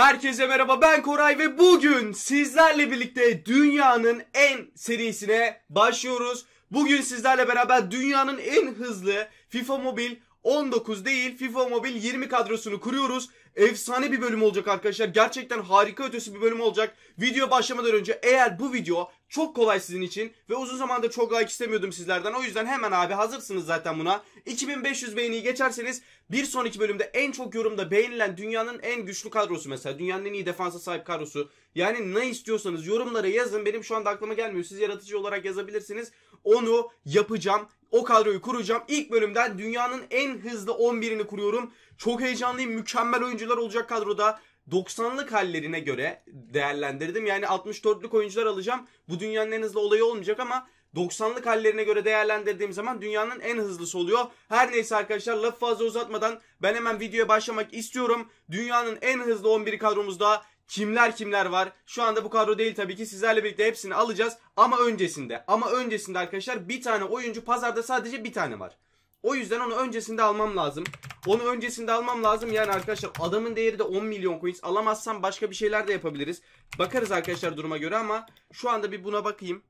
Herkese merhaba ben Koray ve bugün sizlerle birlikte dünyanın en serisine başlıyoruz. Bugün sizlerle beraber dünyanın en hızlı FIFA Mobil 19 değil FIFA Mobil 20 kadrosunu kuruyoruz. Efsane bir bölüm olacak arkadaşlar. Gerçekten harika ötesi bir bölüm olacak. Video başlamadan önce eğer bu video çok kolay sizin için ve uzun zamanda çok like istemiyordum sizlerden. O yüzden hemen abi hazırsınız zaten buna. 2500 beğeniyi geçerseniz bir sonraki bölümde en çok yorumda beğenilen dünyanın en güçlü kadrosu mesela. Dünyanın en iyi defansa sahip kadrosu. Yani ne istiyorsanız yorumlara yazın. Benim şu anda aklıma gelmiyor. Siz yaratıcı olarak yazabilirsiniz. Onu yapacağım. O kadroyu kuracağım. İlk bölümden dünyanın en hızlı 11'ini kuruyorum. Çok heyecanlıyım. Mükemmel oyuncular olacak kadroda. 90'lık hallerine göre değerlendirdim. Yani 64'lük oyuncular alacağım. Bu dünyanın en hızlı olayı olmayacak ama 90'lık hallerine göre değerlendirdiğim zaman dünyanın en hızlısı oluyor. Her neyse arkadaşlar lafı fazla uzatmadan ben hemen videoya başlamak istiyorum. Dünyanın en hızlı 11 kadromuzda kimler kimler var. Şu anda bu kadro değil tabii ki sizlerle birlikte hepsini alacağız. Ama öncesinde ama öncesinde arkadaşlar bir tane oyuncu pazarda sadece bir tane var. O yüzden onu öncesinde almam lazım. Onu öncesinde almam lazım. Yani arkadaşlar adamın değeri de 10 milyon coins. Alamazsam başka bir şeyler de yapabiliriz. Bakarız arkadaşlar duruma göre ama şu anda bir buna bakayım.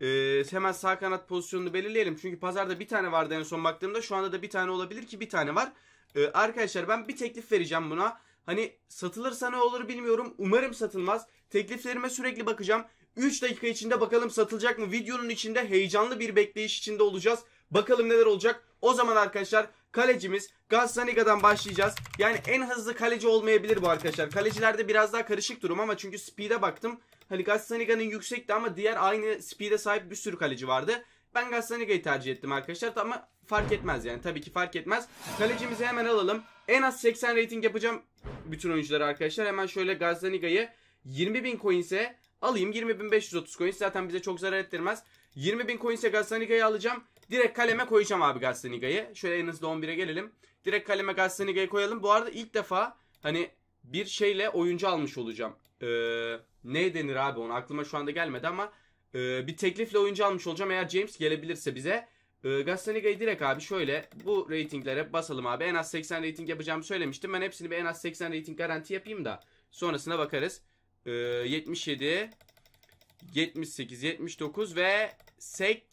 Ee, hemen sağ kanat pozisyonunu belirleyelim. Çünkü pazarda bir tane vardı en son baktığımda. Şu anda da bir tane olabilir ki bir tane var. Ee, arkadaşlar ben bir teklif vereceğim buna. Hani satılırsa ne olur bilmiyorum. Umarım satılmaz. Tekliflerime sürekli bakacağım. 3 dakika içinde bakalım satılacak mı? Videonun içinde heyecanlı bir bekleyiş içinde olacağız. Bakalım neler olacak. O zaman arkadaşlar kalecimiz Gazzaniga'dan başlayacağız. Yani en hızlı kaleci olmayabilir bu arkadaşlar. Kalecilerde biraz daha karışık durum ama çünkü speed'e baktım. Hani Gazzaniga'nın yüksekti ama diğer aynı speed'e sahip bir sürü kaleci vardı. Ben Gazzaniga'yı tercih ettim arkadaşlar ama fark etmez yani. Tabii ki fark etmez. Kalecimizi hemen alalım. En az 80 rating yapacağım bütün oyuncuları arkadaşlar. Hemen şöyle Gazdaniga'yı 20.000 coins'e alayım. 20.530 coins zaten bize çok zarar ettirmez. 20.000 coins'e Gazzaniga'yı alacağım. Direkt kaleme koyacağım abi Gazzaniga'yı. Şöyle en hızlı 11'e gelelim. Direkt kaleme Gazzaniga'yı koyalım. Bu arada ilk defa hani bir şeyle oyuncu almış olacağım. Ee, ne denir abi onu aklıma şu anda gelmedi ama e, bir teklifle oyuncu almış olacağım. Eğer James gelebilirse bize ee, Gastaniga'yı direkt abi şöyle bu reytinglere basalım abi. En az 80 reyting yapacağımı söylemiştim. Ben hepsini bir en az 80 reyting garanti yapayım da sonrasına bakarız. E, 77, 78, 79 ve 80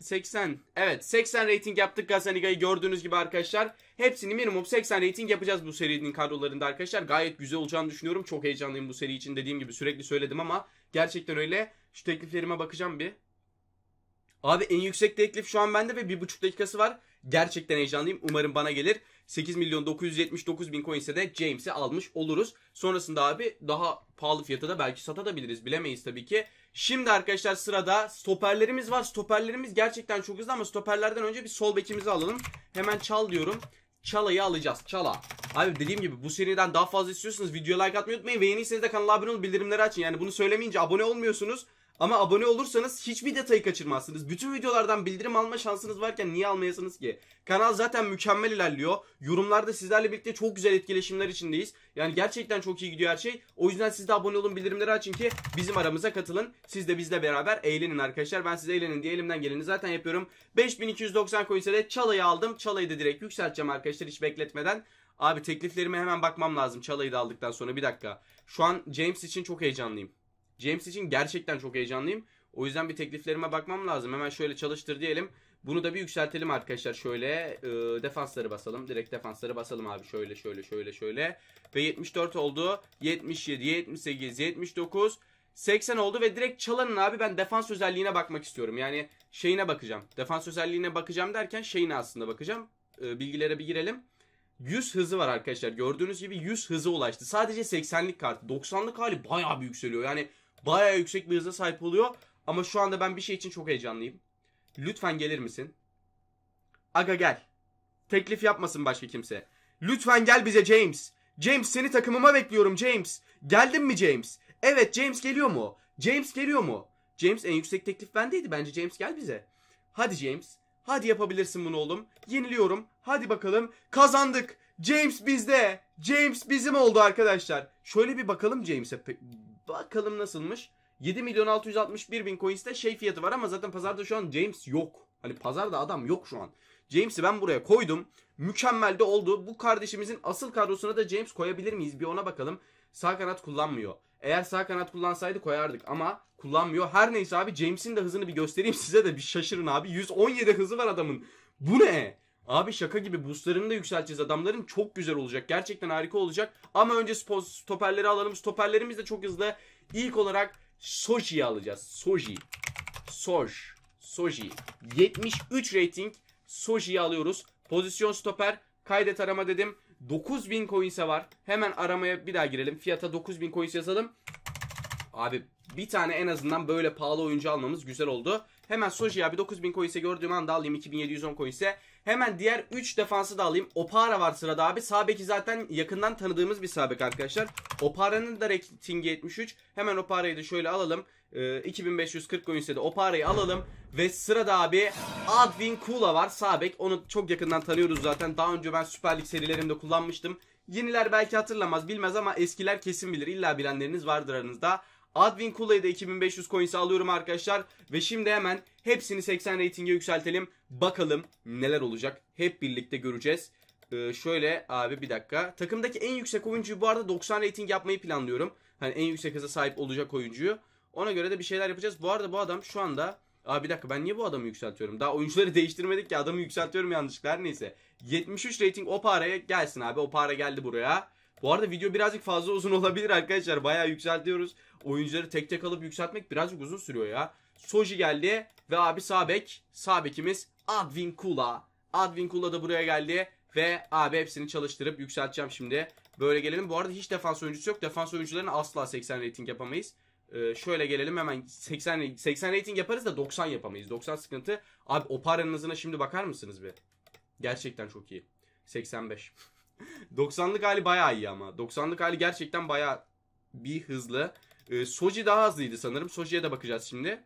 80 evet 80 reyting yaptık Gastaniga'yı gördüğünüz gibi arkadaşlar. Hepsini minimum 80 reyting yapacağız bu serinin kadrolarında arkadaşlar. Gayet güzel olacağını düşünüyorum. Çok heyecanlıyım bu seri için dediğim gibi sürekli söyledim ama gerçekten öyle. Şu tekliflerime bakacağım bir. Abi en yüksek teklif şu an bende ve bir buçuk dakikası var. Gerçekten heyecanlıyım. Umarım bana gelir. 8 milyon 979 bin coin ise de James'i almış oluruz. Sonrasında abi daha pahalı fiyata da belki satabiliriz. Bilemeyiz tabii ki. Şimdi arkadaşlar sırada stoperlerimiz var. Stoperlerimiz gerçekten çok hızlı ama stoperlerden önce bir sol bekimizi alalım. Hemen çal diyorum. Çala'yı alacağız. Çala. Abi dediğim gibi bu seriden daha fazla istiyorsanız videoya like atmayı unutmayın. Ve yeniyseniz de kanala abone olun. Bildirimleri açın. Yani bunu söylemeyince abone olmuyorsunuz. Ama abone olursanız hiçbir detayı kaçırmazsınız. Bütün videolardan bildirim alma şansınız varken niye almayasınız ki? Kanal zaten mükemmel ilerliyor. Yorumlarda sizlerle birlikte çok güzel etkileşimler içindeyiz. Yani gerçekten çok iyi gidiyor her şey. O yüzden siz de abone olun, bildirimleri açın ki bizim aramıza katılın. Siz de bizle beraber eğlenin arkadaşlar. Ben size eğlenin diye elimden geleni zaten yapıyorum. 5290 coin'se de çalayı aldım. Çalayı da direkt yükselteceğim arkadaşlar hiç bekletmeden. Abi tekliflerime hemen bakmam lazım çalayı da aldıktan sonra. Bir dakika. Şu an James için çok heyecanlıyım. James için gerçekten çok heyecanlıyım. O yüzden bir tekliflerime bakmam lazım. Hemen şöyle çalıştır diyelim. Bunu da bir yükseltelim arkadaşlar. Şöyle e, defansları basalım. Direkt defansları basalım abi. Şöyle şöyle şöyle şöyle. Ve 74 oldu. 77, 78, 79, 80 oldu. Ve direkt çalanın abi ben defans özelliğine bakmak istiyorum. Yani şeyine bakacağım. Defans özelliğine bakacağım derken şeyine aslında bakacağım. E, bilgilere bir girelim. 100 hızı var arkadaşlar. Gördüğünüz gibi 100 hızı ulaştı. Sadece 80'lik kart. 90'lık hali bayağı bir yükseliyor. Yani Bayağı yüksek bir hıza sahip oluyor. Ama şu anda ben bir şey için çok heyecanlıyım. Lütfen gelir misin? Aga gel. Teklif yapmasın başka kimse. Lütfen gel bize James. James seni takımıma bekliyorum James. Geldin mi James? Evet James geliyor mu? James geliyor mu? James en yüksek teklif bendeydi. Bence James gel bize. Hadi James. Hadi yapabilirsin bunu oğlum. Yeniliyorum. Hadi bakalım. Kazandık. James bizde. James bizim oldu arkadaşlar. Şöyle bir bakalım James'e Bakalım nasılmış. 7 milyon 661 bin coins'te şey fiyatı var ama zaten pazarda şu an James yok. Hani pazarda adam yok şu an. James'i ben buraya koydum. Mükemmel de oldu. Bu kardeşimizin asıl kadrosuna da James koyabilir miyiz? Bir ona bakalım. Sağ kanat kullanmıyor. Eğer sağ kanat kullansaydı koyardık ama kullanmıyor. Her neyse abi James'in de hızını bir göstereyim size de bir şaşırın abi. 117 hızı var adamın. Bu ne? Abi şaka gibi boostlarını da yükselteceğiz adamların. Çok güzel olacak. Gerçekten harika olacak. Ama önce stoperleri alalım. Stoperlerimiz de çok hızlı. İlk olarak Soji'yi alacağız. Soji. Soj. Soji. 73 rating Soji'yi alıyoruz. Pozisyon stoper. Kaydet arama dedim. 9000 coins'e var. Hemen aramaya bir daha girelim. Fiyata 9000 coins yazalım. Abi bir tane en azından böyle pahalı oyuncu almamız güzel oldu. Hemen Soji bir 9000 coins'e gördüğüm anda alayım 2710 coins'e. Hemen diğer 3 defansı da alayım. Opara var sırada abi. sabeki zaten yakından tanıdığımız bir sabek arkadaşlar. Opara'nın da reytingi 73. Hemen Opara'yı da şöyle alalım. E, 2540 coins'e de Opara'yı alalım. Ve sırada abi Advin Kula var sabek Onu çok yakından tanıyoruz zaten. Daha önce ben Süper Lig serilerimde kullanmıştım. Yeniler belki hatırlamaz bilmez ama eskiler kesin bilir. İlla bilenleriniz vardır aranızda. Advin Kula'yı da 2500 coins'e alıyorum arkadaşlar. Ve şimdi hemen hepsini 80 ratinge yükseltelim. Bakalım neler olacak. Hep birlikte göreceğiz. Ee, şöyle abi bir dakika. Takımdaki en yüksek oyuncuyu bu arada 90 rating yapmayı planlıyorum. Hani en yüksek hıza sahip olacak oyuncuyu. Ona göre de bir şeyler yapacağız. Bu arada bu adam şu anda... Abi bir dakika ben niye bu adamı yükseltiyorum? Daha oyuncuları değiştirmedik ki adamı yükseltiyorum yanlışlıkla neyse. 73 rating o paraya gelsin abi. O para geldi buraya. Bu arada video birazcık fazla uzun olabilir arkadaşlar. Bayağı yükseltiyoruz. Oyuncuları tek tek alıp yükseltmek birazcık uzun sürüyor ya. Soji geldi ve abi sabek, sabekimiz Advin Kula. Advin Kula da buraya geldi ve abi hepsini çalıştırıp yükselteceğim şimdi. Böyle gelelim. Bu arada hiç defans oyuncusu yok. Defans oyuncularına asla 80 rating yapamayız. Ee, şöyle gelelim hemen 80 80 rating yaparız da 90 yapamayız. 90 sıkıntı. Abi Opara'nın hızına şimdi bakar mısınız bir? Gerçekten çok iyi. 85. 90'lık hali baya iyi ama. 90'lık hali gerçekten baya bir hızlı. Ee, Soji daha hızlıydı sanırım. Soji'ye de bakacağız şimdi.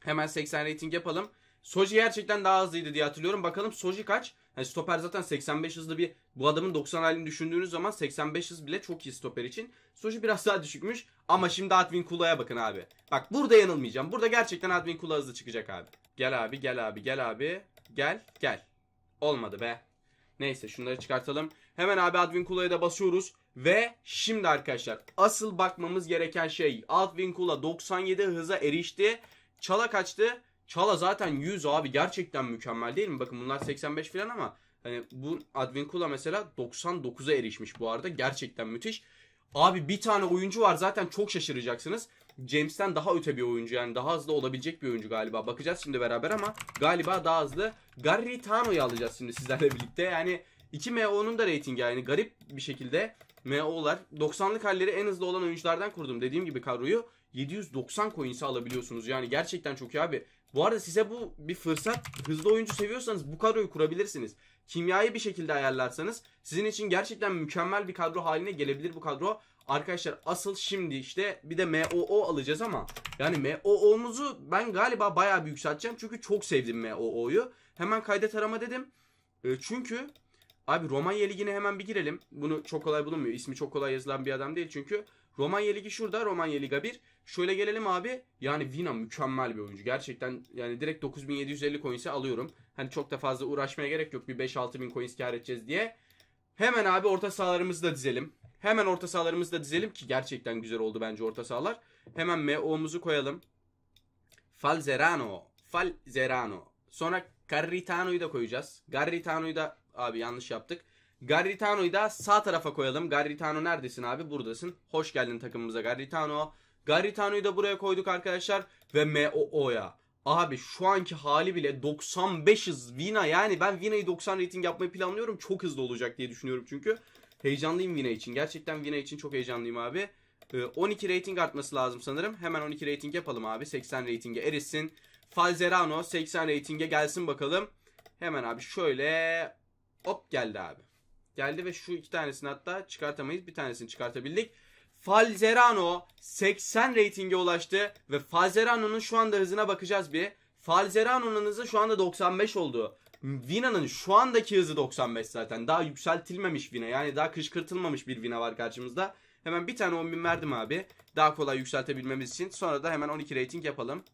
Hemen 80 rating yapalım. Soji gerçekten daha hızlıydı diye hatırlıyorum. Bakalım Soji kaç? Yani stoper zaten 85 hızlı bir bu adamın 90 halini düşündüğünüz zaman 85 hız bile çok iyi stoper için. Soji biraz daha düşükmüş ama şimdi Advin Kula'ya bakın abi. Bak burada yanılmayacağım. Burada gerçekten Advin Kula hızlı çıkacak abi. Gel abi gel abi gel abi. Gel gel. Olmadı be. Neyse şunları çıkartalım. Hemen abi Advin Kula'ya da basıyoruz. Ve şimdi arkadaşlar asıl bakmamız gereken şey Advin Kula 97 hıza erişti. Çala kaçtı. Çala zaten 100 abi gerçekten mükemmel değil mi? Bakın bunlar 85 falan ama hani bu Advin Kula mesela 99'a erişmiş bu arada. Gerçekten müthiş. Abi bir tane oyuncu var zaten çok şaşıracaksınız. James'ten daha öte bir oyuncu yani daha hızlı olabilecek bir oyuncu galiba. Bakacağız şimdi beraber ama galiba daha hızlı. Gary Garritano'yu alacağız şimdi sizlerle birlikte. Yani 2 MO'nun da reytingi yani garip bir şekilde MO'lar 90'lık halleri en hızlı olan oyunculardan kurdum. Dediğim gibi kadroyu 790 coins'e alabiliyorsunuz. Yani gerçekten çok iyi abi. Bu arada size bu bir fırsat. Hızlı oyuncu seviyorsanız bu kadroyu kurabilirsiniz. Kimyayı bir şekilde ayarlarsanız sizin için gerçekten mükemmel bir kadro haline gelebilir bu kadro. Arkadaşlar asıl şimdi işte bir de MOO alacağız ama yani MOO'muzu ben galiba bayağı bir yükselteceğim. Çünkü çok sevdim MOO'yu. Hemen kaydet tarama dedim. E, çünkü abi Romanya Ligi'ne hemen bir girelim. Bunu çok kolay bulunmuyor. İsmi çok kolay yazılan bir adam değil çünkü. Romanya Ligi şurada. Romanya Liga 1. Şöyle gelelim abi. Yani Vina mükemmel bir oyuncu. Gerçekten yani direkt 9750 coins'i alıyorum. Hani çok da fazla uğraşmaya gerek yok. Bir 5-6 bin coins kar edeceğiz diye. Hemen abi orta sahalarımızı da dizelim. Hemen orta sahalarımızı da dizelim ki gerçekten güzel oldu bence orta sahalar. Hemen MO'muzu koyalım. Falzerano. Falzerano. Sonra Garritano'yu da koyacağız. Garritano'yu da abi yanlış yaptık. Garritano'yu da sağ tarafa koyalım. Garritano neredesin abi? Buradasın. Hoş geldin takımımıza Garritano. Garritano'yu da buraya koyduk arkadaşlar. Ve MOO'ya. Abi şu anki hali bile 95 hız Vina yani ben Vina'yı 90 rating yapmayı planlıyorum. Çok hızlı olacak diye düşünüyorum çünkü. Heyecanlıyım Vina için. Gerçekten Vina için çok heyecanlıyım abi. 12 ee, rating artması lazım sanırım. Hemen 12 rating yapalım abi. 80 ratinge erişsin. Falzerano 80 ratinge gelsin bakalım. Hemen abi şöyle hop geldi abi. Geldi ve şu iki tanesini hatta çıkartamayız. Bir tanesini çıkartabildik. Falzerano 80 ratinge ulaştı ve Falzerano'nun şu anda hızına bakacağız bir. Falzerano'nun hızı şu anda 95 oldu. Vina'nın şu andaki hızı 95 zaten. Daha yükseltilmemiş Vina. Yani daha kışkırtılmamış bir Vina var karşımızda. Hemen bir tane 10.000 verdim abi. Daha kolay yükseltebilmemiz için. Sonra da hemen 12 rating yapalım.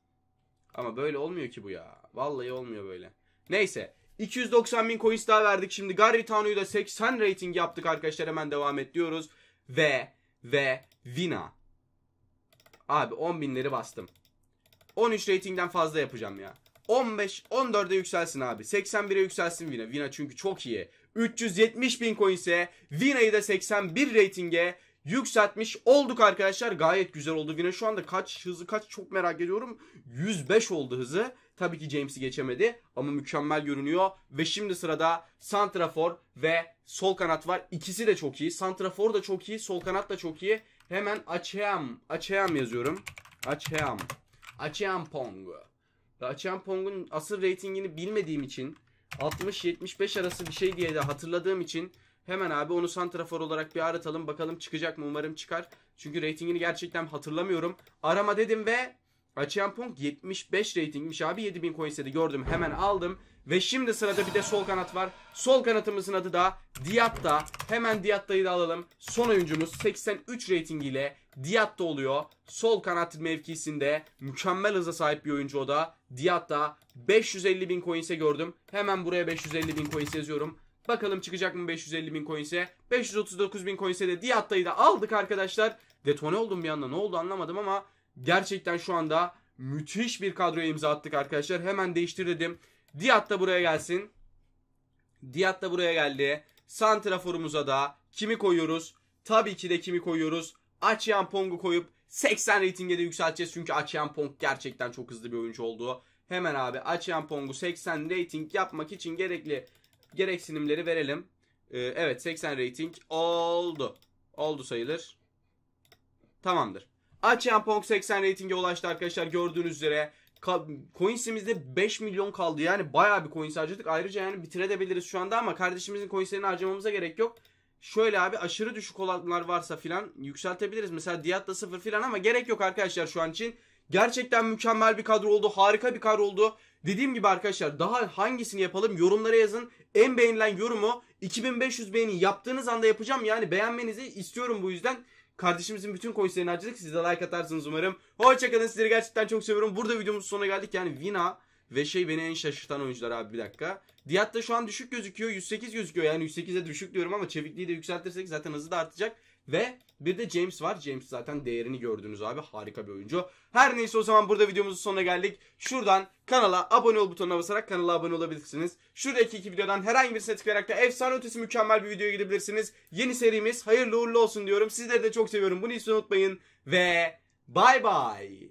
Ama böyle olmuyor ki bu ya. Vallahi olmuyor böyle. Neyse. 290 bin coins daha verdik. Şimdi Gary Tanu'yu da 80 rating yaptık arkadaşlar. Hemen devam et diyoruz. Ve ve Vina. Abi 10 binleri bastım. 13 ratingden fazla yapacağım ya. 15 14'e yükselsin abi. 81'e yükselsin Vina. Vina çünkü çok iyi. 370 bin coin ise Vina'yı da 81 ratinge yükseltmiş olduk arkadaşlar. Gayet güzel oldu Vina. Şu anda kaç hızı kaç çok merak ediyorum. 105 oldu hızı. Tabii ki James'i geçemedi ama mükemmel görünüyor. Ve şimdi sırada Santrafor ve sol kanat var. İkisi de çok iyi. Santrafor da çok iyi. Sol kanat da çok iyi. Hemen Açeam. Açeam yazıyorum. Açeam. Açeam Pong. Açan pongun asıl reytingini bilmediğim için 60-75 arası bir şey diye de hatırladığım için hemen abi onu santrafor olarak bir aratalım. Bakalım çıkacak mı? Umarım çıkar. Çünkü reytingini gerçekten hatırlamıyorum. Arama dedim ve Achian Pong 75 ratingmiş abi 7000 coin istedi gördüm hemen aldım. Ve şimdi sırada bir de sol kanat var. Sol kanatımızın adı da Diatta. Hemen Diatta'yı da alalım. Son oyuncumuz 83 ile Diatta oluyor. Sol kanat mevkisinde mükemmel hıza sahip bir oyuncu o da. Diatta 550 bin coins'e gördüm. Hemen buraya 550 bin coins yazıyorum. Bakalım çıkacak mı 550 bin coins'e. 539 bin coins'e de Diatta'yı da aldık arkadaşlar. Detone oldum bir anda ne oldu anlamadım ama Gerçekten şu anda müthiş bir kadroya imza attık arkadaşlar. Hemen değiştir dedim. Diat da buraya gelsin. Diat da buraya geldi. Santraforumuza da kimi koyuyoruz? Tabii ki de kimi koyuyoruz? Açyan Pong'u koyup 80 reytinge de yükselteceğiz. Çünkü Açyan Pong gerçekten çok hızlı bir oyuncu oldu. Hemen abi Açyan Pong'u 80 rating yapmak için gerekli gereksinimleri verelim. Ee, evet 80 rating oldu. Oldu sayılır. Tamamdır. Açan Pong 80 reytinge ulaştı arkadaşlar gördüğünüz üzere. Coinsimizde 5 milyon kaldı. Yani baya bir coins harcadık. Ayrıca yani bitirebiliriz şu anda ama kardeşimizin coinslerini harcamamıza gerek yok. Şöyle abi aşırı düşük olanlar varsa filan yükseltebiliriz. Mesela Diat'ta 0 filan ama gerek yok arkadaşlar şu an için. Gerçekten mükemmel bir kadro oldu. Harika bir kadro oldu. Dediğim gibi arkadaşlar daha hangisini yapalım yorumlara yazın. En beğenilen yorumu 2500 beğeni yaptığınız anda yapacağım. Yani beğenmenizi istiyorum bu yüzden. Kardeşimizin bütün coinslerini harcadık. Siz de like atarsınız umarım. Hoşçakalın. Sizleri gerçekten çok seviyorum. Burada videomuz sonuna geldik. Yani Vina ve şey beni en şaşırtan oyuncular abi bir dakika. Diat da şu an düşük gözüküyor. 108 gözüküyor. Yani 108'e düşük diyorum ama çevikliği de yükseltirsek zaten hızı da artacak. Ve bir de James var. James zaten değerini gördünüz abi. Harika bir oyuncu. Her neyse o zaman burada videomuzun sonuna geldik. Şuradan kanala abone ol butonuna basarak kanala abone olabilirsiniz. Şuradaki iki videodan herhangi birisine tıklayarak da efsane ötesi mükemmel bir videoya gidebilirsiniz. Yeni serimiz hayırlı uğurlu olsun diyorum. Sizleri de çok seviyorum. Bunu hiç unutmayın. Ve bay bay.